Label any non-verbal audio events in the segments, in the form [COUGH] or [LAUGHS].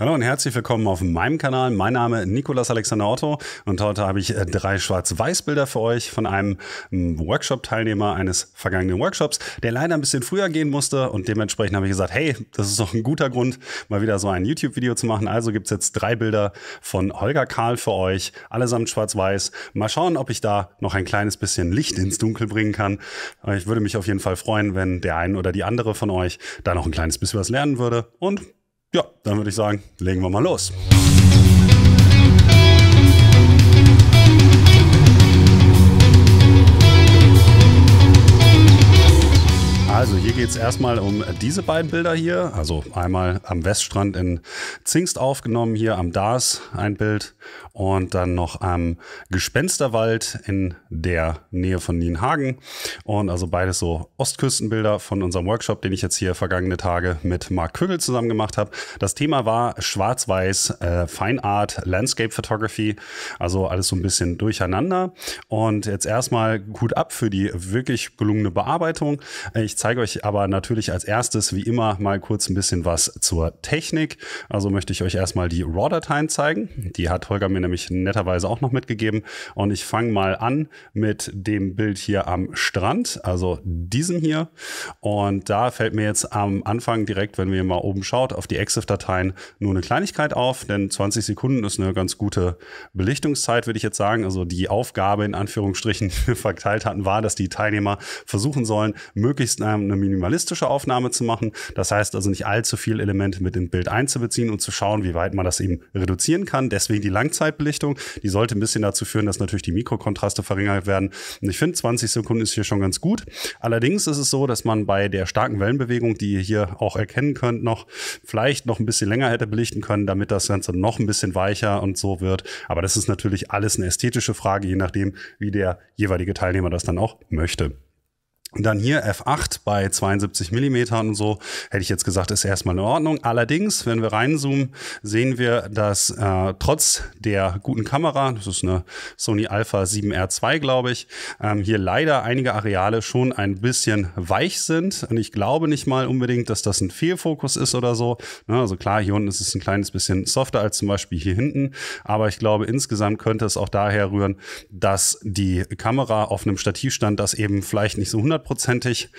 Hallo und herzlich willkommen auf meinem Kanal. Mein Name ist Nikolas Alexander Otto und heute habe ich äh, drei Schwarz-Weiß-Bilder für euch von einem Workshop-Teilnehmer eines vergangenen Workshops, der leider ein bisschen früher gehen musste und dementsprechend habe ich gesagt, hey, das ist doch ein guter Grund, mal wieder so ein YouTube-Video zu machen. Also gibt es jetzt drei Bilder von Holger Karl für euch, allesamt schwarz-weiß. Mal schauen, ob ich da noch ein kleines bisschen Licht ins Dunkel bringen kann. Ich würde mich auf jeden Fall freuen, wenn der ein oder die andere von euch da noch ein kleines bisschen was lernen würde und ja, dann würde ich sagen, legen wir mal los. Also hier geht es erstmal um diese beiden Bilder hier. Also einmal am Weststrand in Zingst aufgenommen, hier am Dars ein Bild und dann noch am Gespensterwald in der Nähe von Nienhagen. Und also beides so Ostküstenbilder von unserem Workshop, den ich jetzt hier vergangene Tage mit Marc Kügel zusammen gemacht habe. Das Thema war Schwarz-Weiß, äh, Fine Art, Landscape Photography. Also alles so ein bisschen durcheinander. Und jetzt erstmal gut ab für die wirklich gelungene Bearbeitung. Äh, ich zeige zeige euch aber natürlich als erstes wie immer mal kurz ein bisschen was zur Technik. Also möchte ich euch erstmal die RAW-Dateien zeigen. Die hat Holger mir nämlich netterweise auch noch mitgegeben. Und ich fange mal an mit dem Bild hier am Strand, also diesem hier. Und da fällt mir jetzt am Anfang direkt, wenn wir mal oben schaut, auf die EXIF-Dateien nur eine Kleinigkeit auf, denn 20 Sekunden ist eine ganz gute Belichtungszeit, würde ich jetzt sagen. Also die Aufgabe in Anführungsstrichen [LAUGHS] verteilt hatten, war, dass die Teilnehmer versuchen sollen, möglichst in einem eine minimalistische Aufnahme zu machen. Das heißt also nicht allzu viel Elemente mit dem Bild einzubeziehen und zu schauen, wie weit man das eben reduzieren kann. Deswegen die Langzeitbelichtung, die sollte ein bisschen dazu führen, dass natürlich die Mikrokontraste verringert werden. Und ich finde, 20 Sekunden ist hier schon ganz gut. Allerdings ist es so, dass man bei der starken Wellenbewegung, die ihr hier auch erkennen könnt, noch vielleicht noch ein bisschen länger hätte belichten können, damit das Ganze noch ein bisschen weicher und so wird. Aber das ist natürlich alles eine ästhetische Frage, je nachdem, wie der jeweilige Teilnehmer das dann auch möchte. Dann hier F8 bei 72 mm und so, hätte ich jetzt gesagt, ist erstmal in Ordnung. Allerdings, wenn wir reinzoomen, sehen wir, dass äh, trotz der guten Kamera, das ist eine Sony Alpha 7R2, glaube ich, ähm, hier leider einige Areale schon ein bisschen weich sind. Und ich glaube nicht mal unbedingt, dass das ein Fehlfokus ist oder so. Ja, ne, also klar, hier unten ist es ein kleines bisschen softer als zum Beispiel hier hinten. Aber ich glaube, insgesamt könnte es auch daher rühren, dass die Kamera auf einem Stativstand das eben vielleicht nicht so 100 hundertprozentig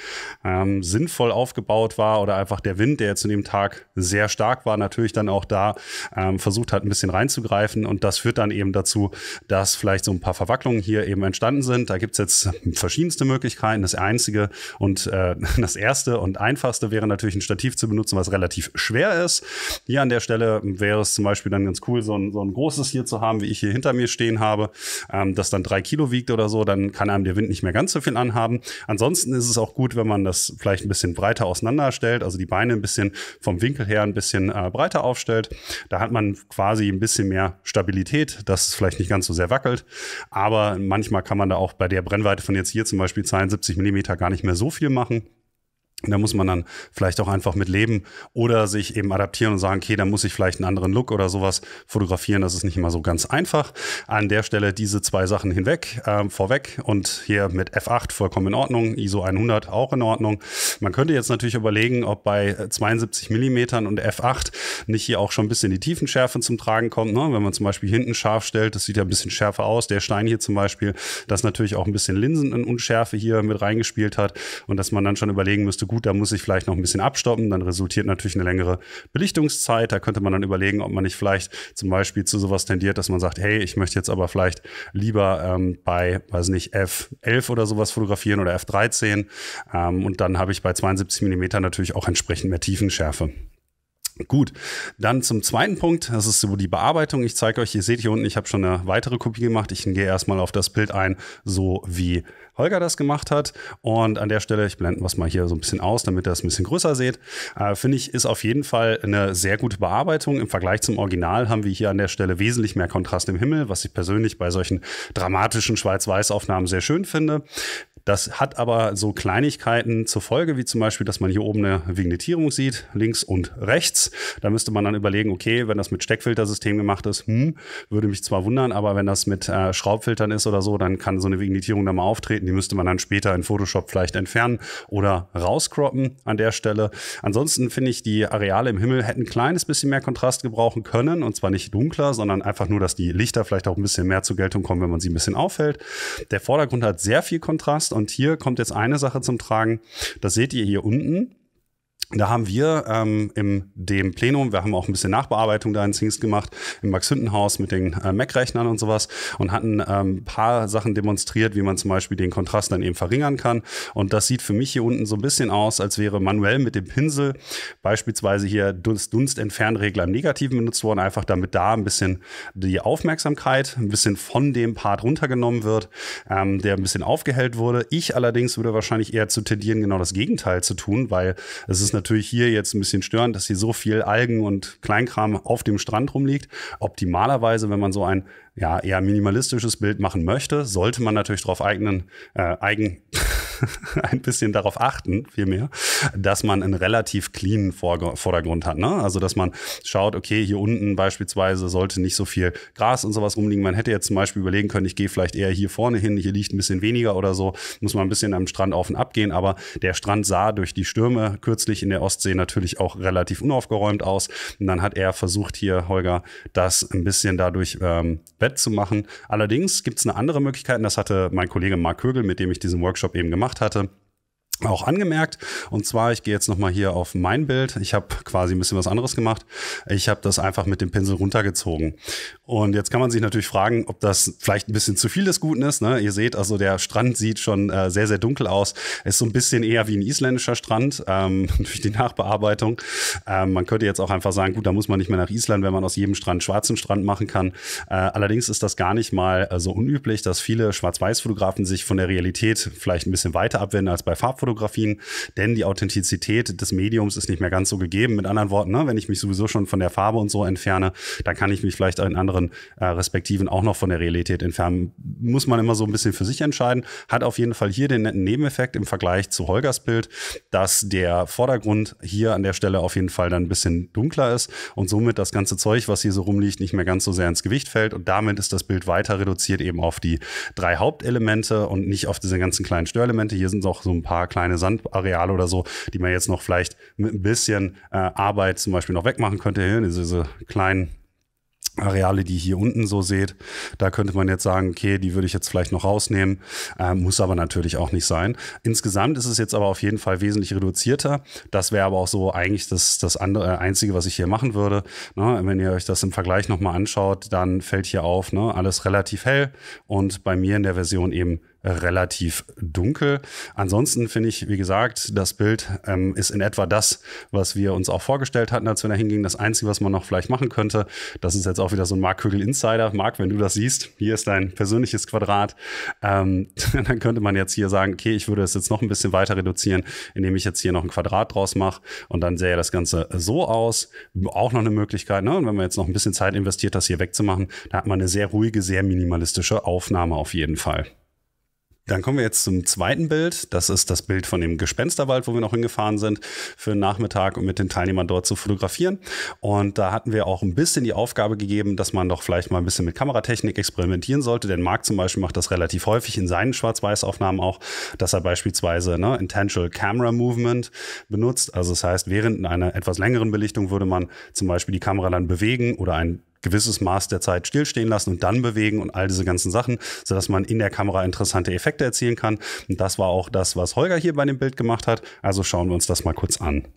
ähm, sinnvoll aufgebaut war oder einfach der Wind, der jetzt in dem Tag sehr stark war, natürlich dann auch da ähm, versucht hat, ein bisschen reinzugreifen. Und das führt dann eben dazu, dass vielleicht so ein paar Verwacklungen hier eben entstanden sind. Da gibt es jetzt verschiedenste Möglichkeiten. Das einzige und äh, [LAUGHS] das erste und einfachste wäre natürlich ein Stativ zu benutzen, was relativ schwer ist. Hier an der Stelle wäre es zum Beispiel dann ganz cool, so ein, so ein großes hier zu haben, wie ich hier hinter mir stehen habe, ähm, das dann drei Kilo wiegt oder so. Dann kann einem der Wind nicht mehr ganz so viel anhaben. Ansonsten ansonsten ist es auch gut, wenn man das vielleicht ein bisschen breiter auseinanderstellt, also die Beine ein bisschen vom Winkel her ein bisschen äh, breiter aufstellt. Da hat man quasi ein bisschen mehr Stabilität, dass es vielleicht nicht ganz so sehr wackelt. Aber manchmal kann man da auch bei der Brennweite von jetzt hier zum Beispiel 72 Millimeter gar nicht mehr so viel machen. Da muss man dann vielleicht auch einfach mit leben oder sich eben adaptieren und sagen, okay, dann muss ich vielleicht einen anderen Look oder sowas fotografieren. Das ist nicht immer so ganz einfach. An der Stelle diese zwei Sachen hinweg, äh, vorweg und hier mit F8 vollkommen in Ordnung, ISO 100 auch in Ordnung. Man könnte jetzt natürlich überlegen, ob bei 72 mm und F8 nicht hier auch schon ein bisschen die Tiefenschärfe zum Tragen kommt. Ne? Wenn man zum Beispiel hinten scharf stellt, das sieht ja ein bisschen schärfer aus. Der Stein hier zum Beispiel, das natürlich auch ein bisschen Linsen in Unschärfe hier mit reingespielt hat und dass man dann schon überlegen müsste, gut, da muss ich vielleicht noch ein bisschen abstoppen. Dann resultiert natürlich eine längere Belichtungszeit. Da könnte man dann überlegen, ob man nicht vielleicht zum Beispiel zu sowas tendiert, dass man sagt, hey, ich möchte jetzt aber vielleicht lieber ähm, bei, weiß nicht, F11 oder sowas fotografieren oder F13. Ähm, und dann habe ich bei 72 Millimeter natürlich auch entsprechend mehr Tiefenschärfe. Gut, dann zum zweiten Punkt, das ist so die Bearbeitung. Ich zeige euch, ihr seht hier unten, ich habe schon eine weitere Kopie gemacht. Ich gehe erstmal auf das Bild ein, so wie Holger das gemacht hat. Und an der Stelle, ich blende was mal hier so ein bisschen aus, damit ihr das ein bisschen größer seht. Äh, Finde ich, ist auf jeden Fall eine sehr gute Bearbeitung. Im Vergleich zum Original haben wir hier an der Stelle wesentlich mehr Kontrast im Himmel, was ich persönlich bei solchen dramatischen Schwarz-Weiß-Aufnahmen sehr schön finde. Das hat aber so Kleinigkeiten zur Folge, wie zum Beispiel, dass man hier oben eine Vignettierung sieht, links und rechts. Da müsste man dann überlegen, okay, wenn das mit Steckfiltersystem gemacht ist, hm, würde mich zwar wundern, aber wenn das mit äh, Schraubfiltern ist oder so, dann kann so eine Vignettierung da mal auftreten. Die müsste man dann später in Photoshop vielleicht entfernen oder rauscroppen an der Stelle. Ansonsten finde ich, die Areale im Himmel hätten ein kleines bisschen mehr Kontrast gebrauchen können und zwar nicht dunkler, sondern einfach nur, dass die Lichter vielleicht auch ein bisschen mehr zur Geltung kommen, wenn man sie ein bisschen auffällt. Der Vordergrund hat sehr viel Kontrast und hier kommt jetzt eine Sache zum Tragen. Das seht ihr hier unten. Da haben wir ähm, im dem Plenum, wir haben auch ein bisschen Nachbearbeitung da in Zings gemacht, im Max-Hünden-Haus mit den äh, Mac-Rechnern und sowas und hatten ein ähm, paar Sachen demonstriert, wie man zum Beispiel den Kontrast dann eben verringern kann. Und das sieht für mich hier unten so ein bisschen aus, als wäre manuell mit dem Pinsel beispielsweise hier Dunst, Dunstentfernregler im Negativen benutzt worden, einfach damit da ein bisschen die Aufmerksamkeit ein bisschen von dem Part runtergenommen wird, ähm, der ein bisschen aufgehellt wurde. Ich allerdings würde wahrscheinlich eher zu tendieren, genau das Gegenteil zu tun, weil es ist eine natürlich hier jetzt ein bisschen störend, dass hier so viel Algen und Kleinkram auf dem Strand rumliegt. Optimalerweise, wenn man so ein ja, eher minimalistisches Bild machen möchte, sollte man natürlich darauf eignen, äh, eigen, [LAUGHS] [LAUGHS] ein bisschen darauf achten, vielmehr, dass man einen relativ cleanen Vordergrund hat. Ne? Also, dass man schaut, okay, hier unten beispielsweise sollte nicht so viel Gras und sowas rumliegen. Man hätte jetzt zum Beispiel überlegen können, ich gehe vielleicht eher hier vorne hin, hier liegt ein bisschen weniger oder so, muss man ein bisschen am Strand auf und ab gehen. Aber der Strand sah durch die Stürme kürzlich in der Ostsee natürlich auch relativ unaufgeräumt aus. Und dann hat er versucht, hier, Holger, das ein bisschen dadurch ähm, wett zu machen. Allerdings gibt es eine andere Möglichkeit, und das hatte mein Kollege Mark Kögel, mit dem ich diesen Workshop eben gemacht gemacht hatte, auch angemerkt. Und zwar, ich gehe jetzt nochmal hier auf mein Bild. Ich habe quasi ein bisschen was anderes gemacht. Ich habe das einfach mit dem Pinsel runtergezogen. Und jetzt kann man sich natürlich fragen, ob das vielleicht ein bisschen zu viel des Guten ist. Ne? Ihr seht, also der Strand sieht schon äh, sehr, sehr dunkel aus. Ist so ein bisschen eher wie ein isländischer Strand ähm, [LAUGHS] durch die Nachbearbeitung. Ähm, man könnte jetzt auch einfach sagen, gut, da muss man nicht mehr nach Island, wenn man aus jedem Strand schwarzen Strand machen kann. Äh, allerdings ist das gar nicht mal äh, so unüblich, dass viele Schwarz-Weiß-Fotografen sich von der Realität vielleicht ein bisschen weiter abwenden als bei Farbfotografien, denn die Authentizität des Mediums ist nicht mehr ganz so gegeben. Mit anderen Worten, ne? wenn ich mich sowieso schon von der Farbe und so entferne, dann kann ich mich vielleicht in andere anderen äh, Respektiven auch noch von der Realität entfernen. Muss man immer so ein bisschen für sich entscheiden. Hat auf jeden Fall hier den netten Nebeneffekt im Vergleich zu Holgers Bild, dass der Vordergrund hier an der Stelle auf jeden Fall dann ein bisschen dunkler ist und somit das ganze Zeug, was hier so rumliegt, nicht mehr ganz so sehr ins Gewicht fällt. Und damit ist das Bild weiter reduziert eben auf die drei Hauptelemente und nicht auf diese ganzen kleinen Störelemente. Hier sind auch so ein paar kleine Sandareale oder so, die man jetzt noch vielleicht mit ein bisschen äh, Arbeit zum Beispiel noch wegmachen könnte. Hier diese kleinen Areale, die hier unten so seht, da könnte man jetzt sagen, okay, die würde ich jetzt vielleicht noch rausnehmen, äh, muss aber natürlich auch nicht sein. Insgesamt ist es jetzt aber auf jeden Fall wesentlich reduzierter. Das wäre aber auch so eigentlich das, das andere, äh, Einzige, was ich hier machen würde. Ne? Wenn ihr euch das im Vergleich nochmal anschaut, dann fällt hier auf, ne? alles relativ hell und bei mir in der Version eben relativ dunkel. Ansonsten finde ich, wie gesagt, das Bild ähm, ist in etwa das, was wir uns auch vorgestellt hatten, als wir da hingingen. Das Einzige, was man noch vielleicht machen könnte, das ist jetzt auch wieder so ein Mark Kügel Insider. Mark, wenn du das siehst, hier ist dein persönliches Quadrat. Ähm, [LAUGHS] dann könnte man jetzt hier sagen, okay, ich würde es jetzt noch ein bisschen weiter reduzieren, indem ich jetzt hier noch ein Quadrat draus mache und dann sähe das Ganze so aus. Auch noch eine Möglichkeit, ne? Und wenn man jetzt noch ein bisschen Zeit investiert, das hier wegzumachen, da hat man eine sehr ruhige, sehr minimalistische Aufnahme auf jeden Fall. Dann kommen wir jetzt zum zweiten Bild. Das ist das Bild von dem Gespensterwald, wo wir noch hingefahren sind für den Nachmittag, um mit den Teilnehmern dort zu fotografieren. Und da hatten wir auch ein bisschen die Aufgabe gegeben, dass man doch vielleicht mal ein bisschen mit Kameratechnik experimentieren sollte. Denn Marc zum Beispiel macht das relativ häufig in seinen Schwarz-Weiß-Aufnahmen auch, dass er beispielsweise ne, Intentional Camera Movement benutzt. Also das heißt, während einer etwas längeren Belichtung würde man zum Beispiel die Kamera dann bewegen oder ein gewisses Maß der Zeit stillstehen lassen und dann bewegen und all diese ganzen Sachen, sodass man in der Kamera interessante Effekte erzielen kann. Und das war auch das, was Holger hier bei dem Bild gemacht hat. Also schauen wir uns das mal kurz an.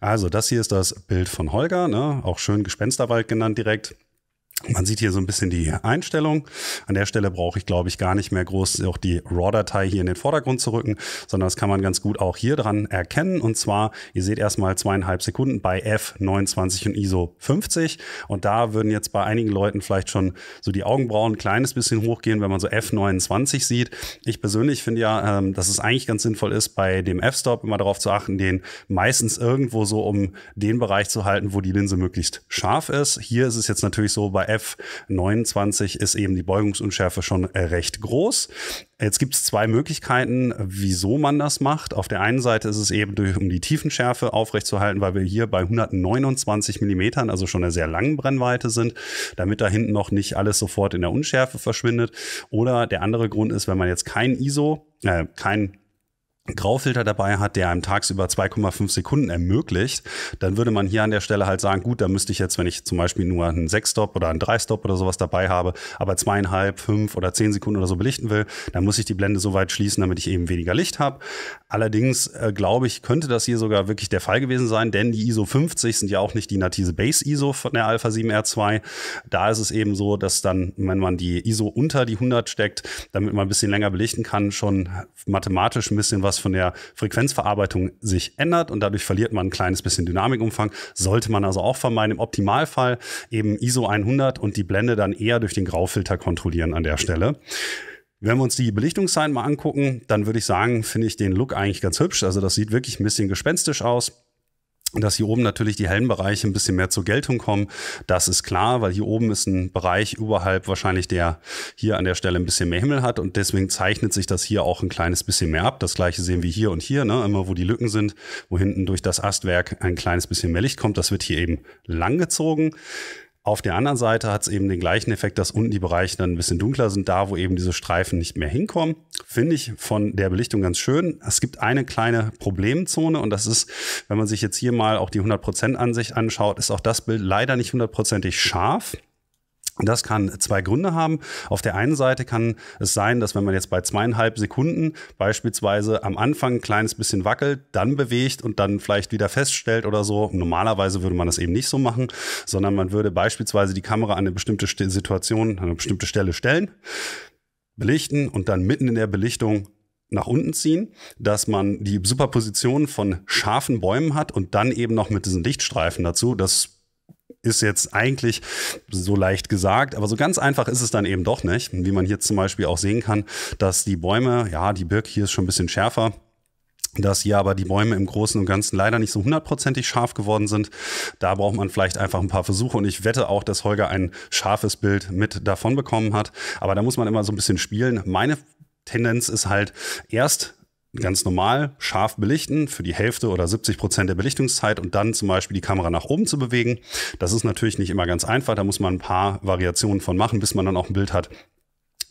Also das hier ist das Bild von Holger, ne? auch schön Gespensterwald genannt direkt. Man sieht hier so ein bisschen die Einstellung. An der Stelle brauche ich, glaube ich, gar nicht mehr groß auch die RAW-Datei hier in den Vordergrund zu rücken, sondern das kann man ganz gut auch hier dran erkennen. Und zwar, ihr seht erstmal zweieinhalb Sekunden bei F29 und ISO 50. Und da würden jetzt bei einigen Leuten vielleicht schon so die Augenbrauen ein kleines bisschen hochgehen, wenn man so F29 sieht. Ich persönlich finde ja, ähm, dass es eigentlich ganz sinnvoll ist, bei dem F-Stop immer darauf zu achten, den meistens irgendwo so um den Bereich zu halten, wo die Linse möglichst scharf ist. Hier ist es jetzt natürlich so bei bei F29 ist eben die Beugungsunschärfe schon äh, recht groß. Jetzt gibt es zwei Möglichkeiten, wieso man das macht. Auf der einen Seite ist es eben, durch, um die Tiefenschärfe aufrechtzuerhalten, weil wir hier bei 129 mm, also schon einer sehr langen Brennweite sind, damit da hinten noch nicht alles sofort in der Unschärfe verschwindet. Oder der andere Grund ist, wenn man jetzt kein ISO, äh, kein Graufilter dabei hat, der einem tagsüber 2,5 Sekunden ermöglicht, dann würde man hier an der Stelle halt sagen, gut, da müsste ich jetzt, wenn ich zum Beispiel nur einen 6-Stop oder einen 3-Stop oder sowas dabei habe, aber zweieinhalb, fünf oder zehn Sekunden oder so belichten will, dann muss ich die Blende so weit schließen, damit ich eben weniger Licht habe. Allerdings äh, glaube ich, könnte das hier sogar wirklich der Fall gewesen sein, denn die ISO 50 sind ja auch nicht die native Base ISO von der Alpha 7 R2. Da ist es eben so, dass dann, wenn man die ISO unter die 100 steckt, damit man ein bisschen länger belichten kann, schon mathematisch ein bisschen was was von der Frequenzverarbeitung sich ändert und dadurch verliert man ein kleines bisschen Dynamikumfang. Sollte man also auch vermeiden. Im Optimalfall eben ISO 100 und die Blende dann eher durch den Graufilter kontrollieren an der Stelle. Wenn wir uns die Belichtungszeiten mal angucken, dann würde ich sagen, finde ich den Look eigentlich ganz hübsch. Also das sieht wirklich ein bisschen gespenstisch aus dass hier oben natürlich die hellen Bereiche ein bisschen mehr zur Geltung kommen. Das ist klar, weil hier oben ist ein Bereich überhalb wahrscheinlich, der hier an der Stelle ein bisschen mehr Himmel hat und deswegen zeichnet sich das hier auch ein kleines bisschen mehr ab. Das gleiche sehen wir hier und hier, ne? immer wo die Lücken sind, wo hinten durch das Astwerk ein kleines bisschen mehr Licht kommt. Das wird hier eben langgezogen. Auf der anderen Seite hat es eben den gleichen Effekt, dass unten die Bereiche dann ein bisschen dunkler sind, da wo eben diese Streifen nicht mehr hinkommen. Finde ich von der Belichtung ganz schön. Es gibt eine kleine Problemzone und das ist, wenn man sich jetzt hier mal auch die 100% Ansicht anschaut, ist auch das Bild leider nicht hundertprozentig scharf. Das kann zwei Gründe haben. Auf der einen Seite kann es sein, dass wenn man jetzt bei zweieinhalb Sekunden beispielsweise am Anfang ein kleines bisschen wackelt, dann bewegt und dann vielleicht wieder feststellt oder so. Normalerweise würde man das eben nicht so machen, sondern man würde beispielsweise die Kamera an eine bestimmte Situation, an eine bestimmte Stelle stellen, belichten und dann mitten in der Belichtung nach unten ziehen, dass man die Superposition von scharfen Bäumen hat und dann eben noch mit diesen Lichtstreifen dazu. Das ist jetzt eigentlich so leicht gesagt, aber so ganz einfach ist es dann eben doch nicht. Wie man hier zum Beispiel auch sehen kann, dass die Bäume, ja, die Birk hier ist schon ein bisschen schärfer, dass hier aber die Bäume im Großen und Ganzen leider nicht so hundertprozentig scharf geworden sind. Da braucht man vielleicht einfach ein paar Versuche und ich wette auch, dass Holger ein scharfes Bild mit davon bekommen hat. Aber da muss man immer so ein bisschen spielen. Meine Tendenz ist halt erst ganz normal scharf belichten für die Hälfte oder 70 Prozent der Belichtungszeit und dann zum Beispiel die Kamera nach oben zu bewegen. Das ist natürlich nicht immer ganz einfach. Da muss man ein paar Variationen von machen, bis man dann auch ein Bild hat,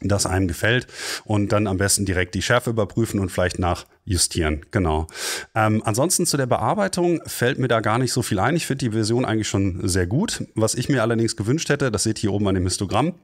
das einem gefällt und dann am besten direkt die Schärfe überprüfen und vielleicht nachjustieren. Genau. Ähm, ansonsten zu der Bearbeitung fällt mir da gar nicht so viel ein. Ich finde die Version eigentlich schon sehr gut. Was ich mir allerdings gewünscht hätte, das seht ihr hier oben an dem Histogramm,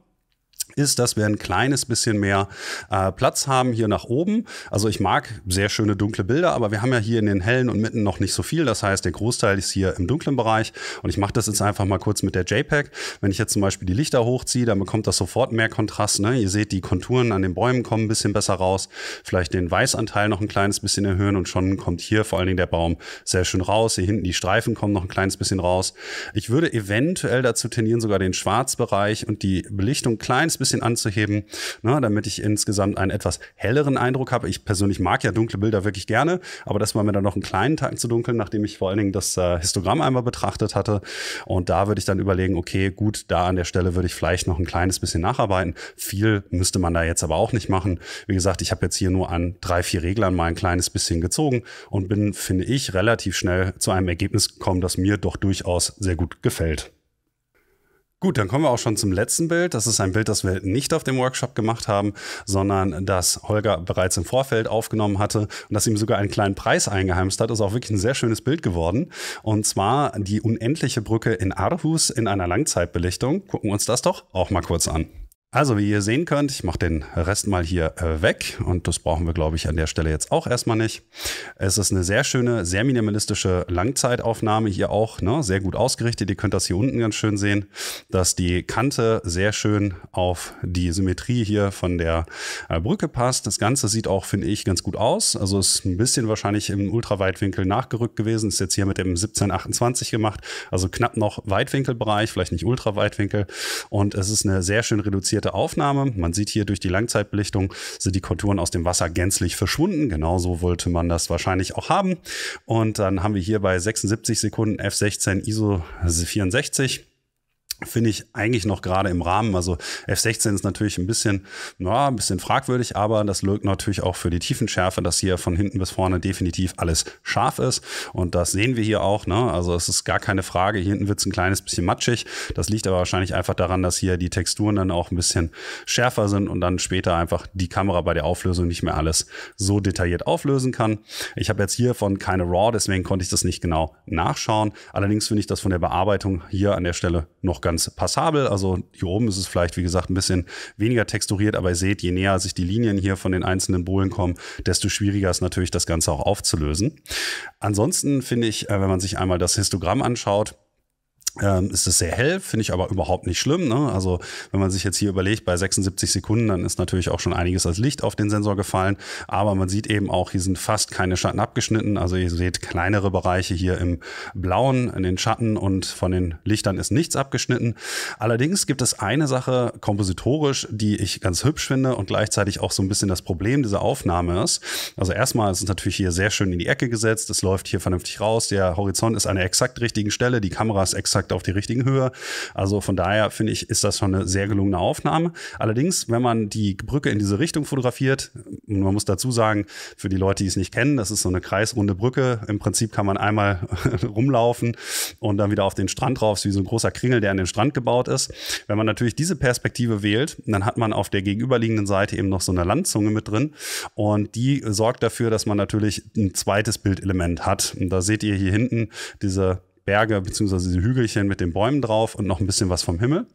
ist, dass wir ein kleines bisschen mehr äh, Platz haben hier nach oben. Also ich mag sehr schöne dunkle Bilder, aber wir haben ja hier in den hellen und mitten noch nicht so viel. Das heißt, der Großteil ist hier im dunklen Bereich und ich mache das jetzt einfach mal kurz mit der JPEG. Wenn ich jetzt zum Beispiel die Lichter hochziehe, dann bekommt das sofort mehr Kontrast. Ne? Ihr seht, die Konturen an den Bäumen kommen ein bisschen besser raus. Vielleicht den Weißanteil noch ein kleines bisschen erhöhen und schon kommt hier vor allen Dingen der Baum sehr schön raus. Hier hinten die Streifen kommen noch ein kleines bisschen raus. Ich würde eventuell dazu tendieren, sogar den Schwarzbereich und die Belichtung kleines bisschen anzuheben, ne, damit ich insgesamt einen etwas helleren Eindruck habe. Ich persönlich mag ja dunkle Bilder wirklich gerne, aber das war mir dann noch einen kleinen Tag zu dunkeln, nachdem ich vor allen Dingen das äh, Histogramm einmal betrachtet hatte. Und da würde ich dann überlegen, okay, gut, da an der Stelle würde ich vielleicht noch ein kleines bisschen nacharbeiten. Viel müsste man da jetzt aber auch nicht machen. Wie gesagt, ich habe jetzt hier nur an drei, vier Reglern mal ein kleines bisschen gezogen und bin, finde ich, relativ schnell zu einem Ergebnis gekommen, das mir doch durchaus sehr gut gefällt. Gut, dann kommen wir auch schon zum letzten Bild. Das ist ein Bild, das wir nicht auf dem Workshop gemacht haben, sondern das Holger bereits im Vorfeld aufgenommen hatte und das ihm sogar einen kleinen Preis eingeheimst hat. Das Ist auch wirklich ein sehr schönes Bild geworden. Und zwar die unendliche Brücke in Aarhus in einer Langzeitbelichtung. Gucken wir uns das doch auch mal kurz an. Also wie ihr sehen könnt, ich mache den Rest mal hier äh, weg und das brauchen wir, glaube ich, an der Stelle jetzt auch erstmal nicht. Es ist eine sehr schöne, sehr minimalistische Langzeitaufnahme hier auch, ne? sehr gut ausgerichtet. Ihr könnt das hier unten ganz schön sehen, dass die Kante sehr schön auf die Symmetrie hier von der äh, Brücke passt. Das Ganze sieht auch, finde ich, ganz gut aus. Also ist ein bisschen wahrscheinlich im Ultraweitwinkel nachgerückt gewesen. Ist jetzt hier mit dem 1728 gemacht, also knapp noch Weitwinkelbereich, vielleicht nicht Ultraweitwinkel. Und es ist eine sehr schön reduzierte basierte Aufnahme. Man sieht hier durch die Langzeitbelichtung sind die Konturen aus dem Wasser gänzlich verschwunden. Genauso wollte man das wahrscheinlich auch haben. Und dann haben wir hier bei 76 Sekunden F16 ISO 64 finde ich eigentlich noch gerade im Rahmen. Also F16 ist natürlich ein bisschen, na, ein bisschen fragwürdig, aber das lögt natürlich auch für die Tiefenschärfe, dass hier von hinten bis vorne definitiv alles scharf ist. Und das sehen wir hier auch. Ne? Also es ist gar keine Frage. Hier hinten wird es ein kleines bisschen matschig. Das liegt aber wahrscheinlich einfach daran, dass hier die Texturen dann auch ein bisschen schärfer sind und dann später einfach die Kamera bei der Auflösung nicht mehr alles so detailliert auflösen kann. Ich habe jetzt hiervon keine RAW, deswegen konnte ich das nicht genau nachschauen. Allerdings finde ich das von der Bearbeitung hier an der Stelle noch ganz ganz passabel. Also hier oben ist es vielleicht, wie gesagt, ein bisschen weniger texturiert, aber ihr seht, je näher sich die Linien hier von den einzelnen Bohlen kommen, desto schwieriger ist natürlich das Ganze auch aufzulösen. Ansonsten finde ich, äh, wenn man sich einmal das Histogramm anschaut, ähm, ist es sehr hell, finde ich aber überhaupt nicht schlimm. Ne? Also wenn man sich jetzt hier überlegt, bei 76 Sekunden, dann ist natürlich auch schon einiges als Licht auf den Sensor gefallen. Aber man sieht eben auch, hier sind fast keine Schatten abgeschnitten. Also ihr seht kleinere Bereiche hier im Blauen, in den Schatten und von den Lichtern ist nichts abgeschnitten. Allerdings gibt es eine Sache kompositorisch, die ich ganz hübsch finde und gleichzeitig auch so ein bisschen das Problem dieser Aufnahme ist. Also erstmal ist es natürlich hier sehr schön in die Ecke gesetzt. Es läuft hier vernünftig raus. Der Horizont ist an der exakt richtigen Stelle. Die Kamera ist exakt exakt auf die richtige Höhe. Also von daher finde ich, ist das schon eine sehr gelungene Aufnahme. Allerdings, wenn man die Brücke in diese Richtung fotografiert, und man muss dazu sagen, für die Leute, die es nicht kennen, das ist so eine kreisrunde Brücke. Im Prinzip kann man einmal [LAUGHS] rumlaufen und dann wieder auf den Strand drauf, wie so ein großer Kringel, der an den Strand gebaut ist. Wenn man natürlich diese Perspektive wählt, dann hat man auf der gegenüberliegenden Seite eben noch so eine Landzunge mit drin und die sorgt dafür, dass man natürlich ein zweites Bildelement hat. Und da seht ihr hier hinten diese Berge bzw. diese Hügelchen mit den Bäumen drauf und noch ein bisschen was vom Himmel.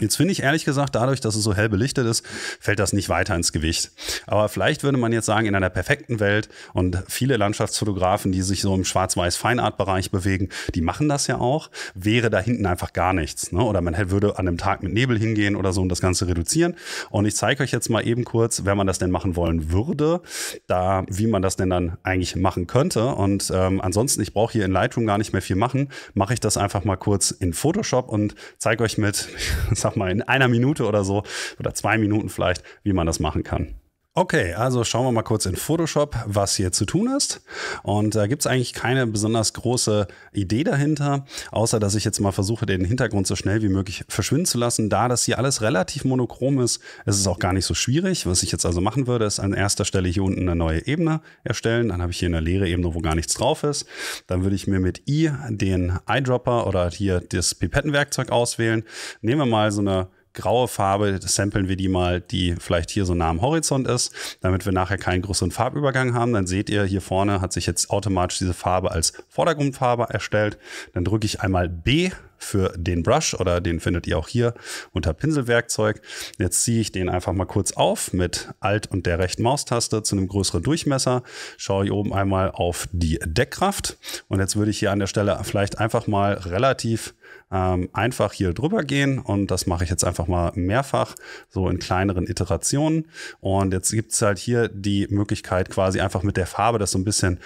Jetzt finde ich ehrlich gesagt, dadurch, dass es so hell belichtet ist, fällt das nicht weiter ins Gewicht. Aber vielleicht würde man jetzt sagen, in einer perfekten Welt und viele Landschaftsfotografen, die sich so im Schwarz-Weiß-Feinart-Bereich bewegen, die machen das ja auch, wäre da hinten einfach gar nichts. Ne? Oder man würde an einem Tag mit Nebel hingehen oder so und das Ganze reduzieren. Und ich zeige euch jetzt mal eben kurz, wenn man das denn machen wollen würde, da, wie man das denn dann eigentlich machen könnte. Und ähm, ansonsten, ich brauche hier in Lightroom gar nicht mehr viel machen, mache ich das einfach mal kurz in Photoshop und zeige euch mit, [LAUGHS] sag mal, in einer Minute oder so oder zwei Minuten vielleicht, wie man das machen kann. Okay, also schauen wir mal kurz in Photoshop, was hier zu tun ist. Und da gibt es eigentlich keine besonders große Idee dahinter, außer dass ich jetzt mal versuche, den Hintergrund so schnell wie möglich verschwinden zu lassen. Da das hier alles relativ monochrom ist, ist es auch gar nicht so schwierig. Was ich jetzt also machen würde, ist an erster Stelle hier unten eine neue Ebene erstellen. Dann habe ich hier eine leere Ebene, wo gar nichts drauf ist. Dann würde ich mir mit I den Eyedropper oder hier das Pipettenwerkzeug auswählen. Nehmen wir mal so eine graue Farbe, samplen wir die mal, die vielleicht hier so nah am Horizont ist, damit wir nachher keinen größeren Farbübergang haben. Dann seht ihr, hier vorne hat sich jetzt automatisch diese Farbe als Vordergrundfarbe erstellt. Dann drücke ich einmal B für den Brush oder den findet ihr auch hier unter Pinselwerkzeug. Jetzt ziehe ich den einfach mal kurz auf mit Alt und der rechten Maustaste zu einem größeren Durchmesser. Schaue hier oben einmal auf die Deckkraft und jetzt würde ich hier an der Stelle vielleicht einfach mal relativ ähm, einfach hier drüber gehen und das mache ich jetzt einfach mal mehrfach, so in kleineren Iterationen. Und jetzt gibt es halt hier die Möglichkeit, quasi einfach mit der Farbe das so ein bisschen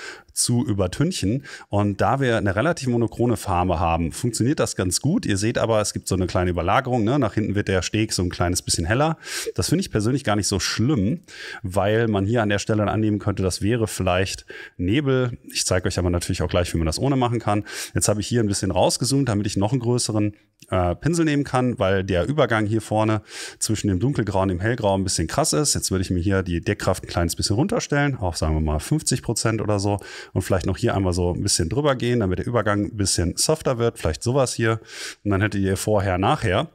zu übertünchen. Und da wir eine relativ monochrone Farbe haben, funktioniert das ganz gut. Ihr seht aber, es gibt so eine kleine Überlagerung. Ne? Nach hinten wird der Steg so ein kleines bisschen heller. Das finde ich persönlich gar nicht so schlimm, weil man hier an der Stelle annehmen könnte, das wäre vielleicht Nebel. Ich zeige euch aber natürlich auch gleich, wie man das ohne machen kann. Jetzt habe ich hier ein bisschen rausgezoomt, damit ich noch einen größeren äh, Pinsel nehmen kann, weil der Übergang hier vorne zwischen dem dunkelgrau und dem hellgrau ein bisschen krass ist. Jetzt würde ich mir hier die Deckkraft ein kleines bisschen runterstellen, auch sagen wir mal 50 Prozent oder so und vielleicht noch hier einmal so ein bisschen drüber gehen, damit der Übergang ein bisschen softer wird, vielleicht sowas hier. Und dann hättet ihr vorher, nachher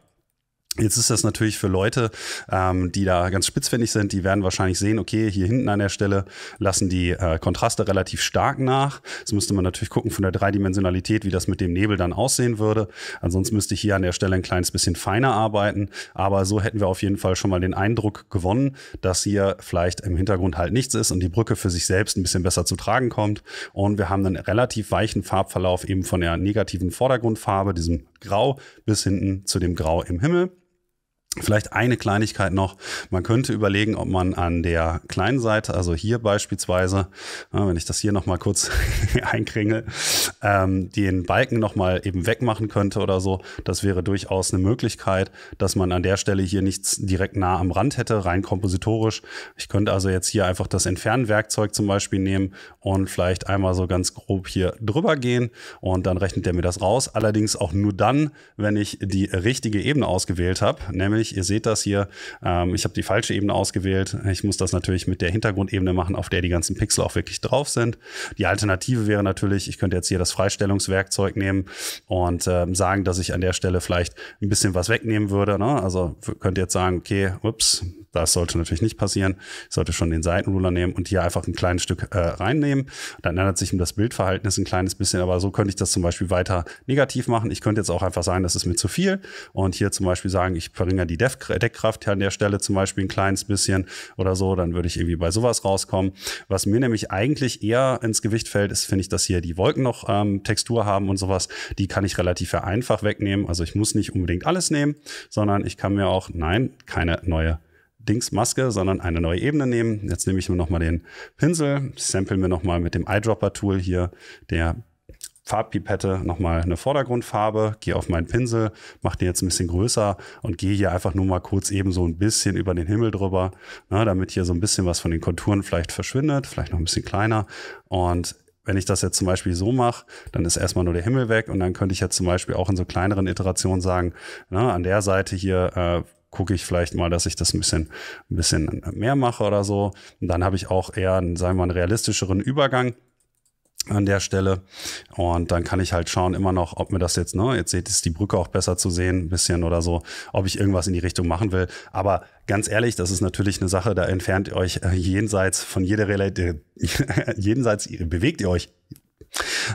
Jetzt ist das natürlich für Leute, ähm, die da ganz spitzfindig sind, die werden wahrscheinlich sehen, okay, hier hinten an der Stelle lassen die äh, Kontraste relativ stark nach. Jetzt müsste man natürlich gucken von der Dreidimensionalität, wie das mit dem Nebel dann aussehen würde. Ansonsten müsste ich hier an der Stelle ein kleines bisschen feiner arbeiten. Aber so hätten wir auf jeden Fall schon mal den Eindruck gewonnen, dass hier vielleicht im Hintergrund halt nichts ist und die Brücke für sich selbst ein bisschen besser zu tragen kommt. Und wir haben einen relativ weichen Farbverlauf eben von der negativen Vordergrundfarbe, diesem Grau, bis hinten zu dem Grau im Himmel. Vielleicht eine Kleinigkeit noch. Man könnte überlegen, ob man an der kleinen Seite, also hier beispielsweise, wenn ich das hier nochmal kurz [LAUGHS] einkringel, ähm, den Balken nochmal eben wegmachen könnte oder so. Das wäre durchaus eine Möglichkeit, dass man an der Stelle hier nichts direkt nah am Rand hätte, rein kompositorisch. Ich könnte also jetzt hier einfach das Entfernwerkzeug zum Beispiel nehmen und vielleicht einmal so ganz grob hier drüber gehen und dann rechnet der mir das raus. Allerdings auch nur dann, wenn ich die richtige Ebene ausgewählt habe, nämlich natürlich, ihr seht das hier, ähm, ich habe die falsche Ebene ausgewählt. Ich muss das natürlich mit der Hintergrundebene machen, auf der die ganzen Pixel auch wirklich drauf sind. Die Alternative wäre natürlich, ich könnte jetzt hier das Freistellungswerkzeug nehmen und ähm, sagen, dass ich an der Stelle vielleicht ein bisschen was wegnehmen würde. Ne? Also ihr jetzt sagen, okay, ups, das sollte natürlich nicht passieren. Ich sollte schon den Seitenruler nehmen und hier einfach ein kleines Stück äh, reinnehmen. Dann ändert sich das Bildverhältnis ein kleines bisschen, aber so könnte ich das zum Beispiel weiter negativ machen. Ich könnte jetzt auch einfach sagen, das ist mir zu viel und hier zum Beispiel sagen, ich verringere die Deckkraft an der Stelle zum Beispiel ein kleines bisschen oder so. Dann würde ich irgendwie bei sowas rauskommen. Was mir nämlich eigentlich eher ins Gewicht fällt, ist, finde ich, dass hier die Wolken noch ähm, Textur haben und sowas. Die kann ich relativ einfach wegnehmen. Also ich muss nicht unbedingt alles nehmen, sondern ich kann mir auch, nein, keine neue Dingsmaske, sondern eine neue Ebene nehmen. Jetzt nehme ich mir nochmal den Pinsel, sample mir nochmal mit dem Eyedropper-Tool hier der Farbpipette nochmal eine Vordergrundfarbe, gehe auf meinen Pinsel, mache den jetzt ein bisschen größer und gehe hier einfach nur mal kurz eben so ein bisschen über den Himmel drüber, ne, damit hier so ein bisschen was von den Konturen vielleicht verschwindet, vielleicht noch ein bisschen kleiner. Und wenn ich das jetzt zum Beispiel so mache, dann ist erstmal nur der Himmel weg und dann könnte ich jetzt zum Beispiel auch in so kleineren Iterationen sagen, na, ne, an der Seite hier äh, gucke ich vielleicht mal, dass ich das ein bisschen, ein bisschen mehr mache oder so. Und dann habe ich auch eher, einen, sagen wir mal, einen realistischeren Übergang an der Stelle. Und dann kann ich halt schauen immer noch, ob mir das jetzt, ne, jetzt seht, ihr, ist die Brücke auch besser zu sehen, ein bisschen oder so, ob ich irgendwas in die Richtung machen will. Aber ganz ehrlich, das ist natürlich eine Sache, da entfernt ihr euch äh, jenseits von jeder Realität, [LAUGHS] jenseits, bewegt ihr euch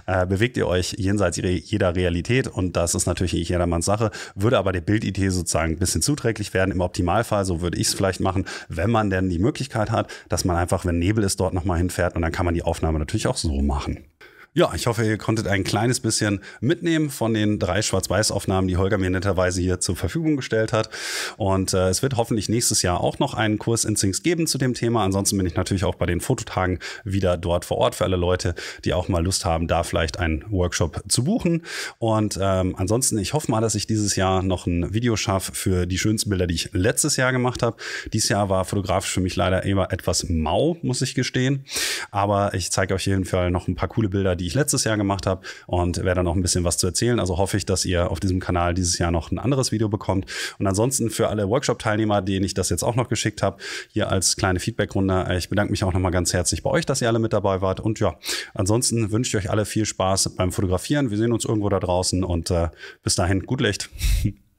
äh, bewegt ihr euch jenseits jeder Realität und das ist natürlich nicht jedermanns Sache, würde aber der Bildidee sozusagen ein bisschen zuträglich werden. Im Optimalfall, so würde ich es vielleicht machen, wenn man denn die Möglichkeit hat, dass man einfach, wenn Nebel ist, dort nochmal hinfährt und dann kann man die Aufnahme natürlich auch so machen. Ja, ich hoffe, ihr konntet ein kleines bisschen mitnehmen von den drei Schwarz-Weiß-Aufnahmen, die Holger mir netterweise hier zur Verfügung gestellt hat. Und äh, es wird hoffentlich nächstes Jahr auch noch einen Kurs in Zinks geben zu dem Thema. Ansonsten bin ich natürlich auch bei den Fototagen wieder dort vor Ort für alle Leute, die auch mal Lust haben, da vielleicht einen Workshop zu buchen. Und ähm, ansonsten, ich hoffe mal, dass ich dieses Jahr noch ein Video schaffe für die schönsten Bilder, die ich letztes Jahr gemacht habe. Dieses Jahr war fotografisch für mich leider immer etwas mau, muss ich gestehen. Aber ich zeige euch auf jeden Fall noch ein paar coole Bilder, die ich letztes Jahr gemacht habe und werde dann noch ein bisschen was zu erzählen. Also hoffe ich, dass ihr auf diesem Kanal dieses Jahr noch ein anderes Video bekommt. Und ansonsten für alle Workshop-Teilnehmer, denen ich das jetzt auch noch geschickt habe, hier als kleine Feedback-Runde. Äh, ich bedanke mich auch nochmal ganz herzlich bei euch, dass ihr alle mit dabei wart. Und ja, ansonsten wünsche ich euch alle viel Spaß beim Fotografieren. Wir sehen uns irgendwo da draußen und äh, bis dahin, gut Licht. [LAUGHS]